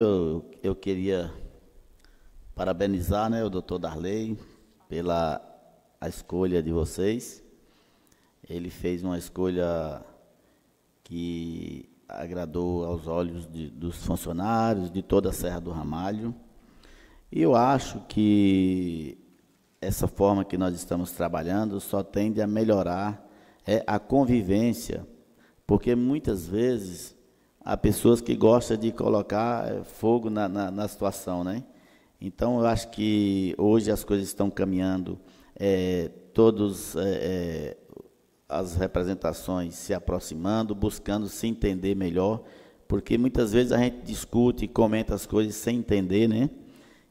Eu, eu queria parabenizar né, o doutor Darley pela a escolha de vocês. Ele fez uma escolha que agradou aos olhos de, dos funcionários de toda a Serra do Ramalho. E eu acho que essa forma que nós estamos trabalhando só tende a melhorar é, a convivência, porque muitas vezes há pessoas que gostam de colocar eh, fogo na, na, na situação, né? Então, eu acho que hoje as coisas estão caminhando, é, todas é, as representações se aproximando, buscando se entender melhor, porque muitas vezes a gente discute e comenta as coisas sem entender, né?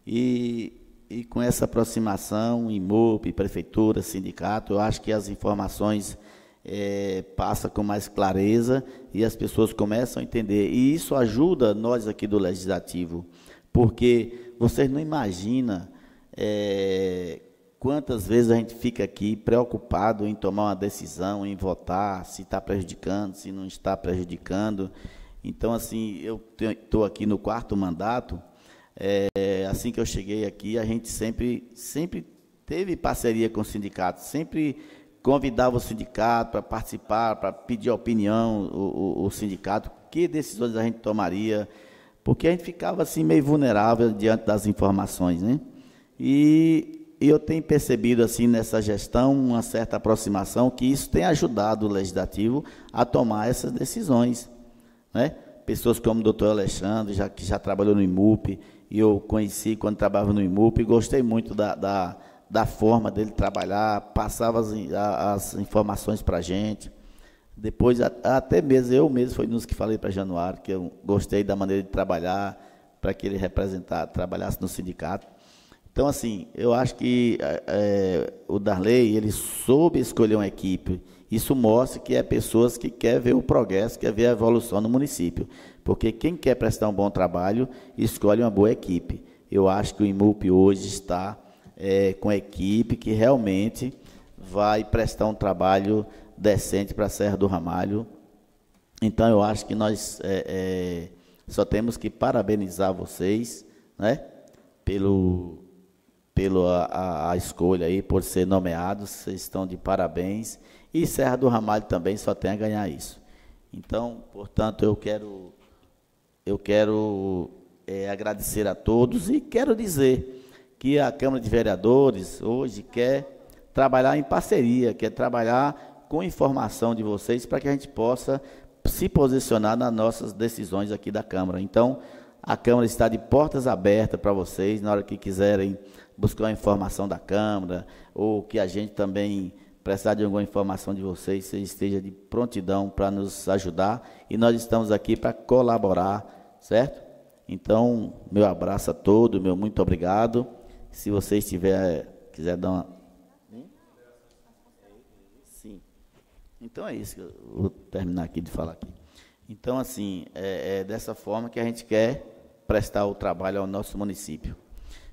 E, e com essa aproximação, IMOP, prefeitura, sindicato, eu acho que as informações é, passa com mais clareza e as pessoas começam a entender. E isso ajuda nós aqui do Legislativo, porque vocês não imaginam é, quantas vezes a gente fica aqui preocupado em tomar uma decisão, em votar, se está prejudicando, se não está prejudicando. Então, assim, eu estou aqui no quarto mandato. É, assim que eu cheguei aqui, a gente sempre, sempre teve parceria com o sindicato, sempre convidava o sindicato para participar, para pedir opinião, o, o, o, sindicato, que decisões a gente tomaria, porque a gente ficava assim meio vulnerável diante das informações, né? E, e eu tenho percebido assim nessa gestão uma certa aproximação que isso tem ajudado o legislativo a tomar essas decisões, né? Pessoas como o doutor Alexandre, já, que já trabalhou no IMUP, e eu conheci quando trabalhava no IMUP, e gostei muito da, da da forma dele trabalhar, passava as, as informações para a gente. Depois, até mesmo, eu mesmo foi nos que falei para Januário, que eu gostei da maneira de trabalhar, para que ele representar, trabalhasse no sindicato. Então, assim, eu acho que é, é, o Darley, ele soube escolher uma equipe. Isso mostra que é pessoas que querem ver o progresso, quer ver a evolução no município. Porque quem quer prestar um bom trabalho, escolhe uma boa equipe. Eu acho que o IMUP hoje está é, com equipe que realmente vai prestar um trabalho decente para a Serra do Ramalho. Então eu acho que nós é, é, só temos que parabenizar vocês, né, pelo pela a, a escolha aí por ser nomeados, vocês estão de parabéns e Serra do Ramalho também só tem a ganhar isso. Então, portanto, eu quero eu quero é, agradecer a todos e quero dizer que a Câmara de Vereadores hoje quer trabalhar em parceria, quer trabalhar com informação de vocês para que a gente possa se posicionar nas nossas decisões aqui da Câmara. Então, a Câmara está de portas abertas para vocês, na hora que quiserem buscar a informação da Câmara, ou que a gente também precisar de alguma informação de vocês, você esteja de prontidão para nos ajudar. E nós estamos aqui para colaborar, certo? Então, meu abraço a todos, meu muito obrigado. Se você estiver, quiser dar uma. Sim. Então é isso que eu vou terminar aqui de falar aqui. Então, assim, é, é dessa forma que a gente quer prestar o trabalho ao nosso município.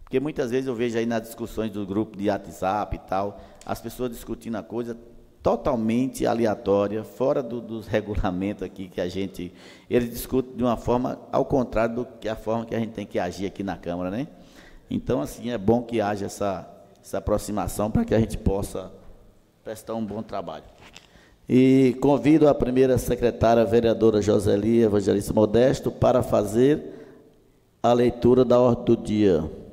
Porque muitas vezes eu vejo aí nas discussões do grupo de WhatsApp e tal, as pessoas discutindo a coisa totalmente aleatória, fora do, dos regulamentos aqui que a gente. Eles discutem de uma forma ao contrário do que a forma que a gente tem que agir aqui na Câmara, né? Então, assim, é bom que haja essa, essa aproximação para que a gente possa prestar um bom trabalho. E convido a primeira secretária, a vereadora Joseli Evangelista Modesto, para fazer a leitura da ordem do dia.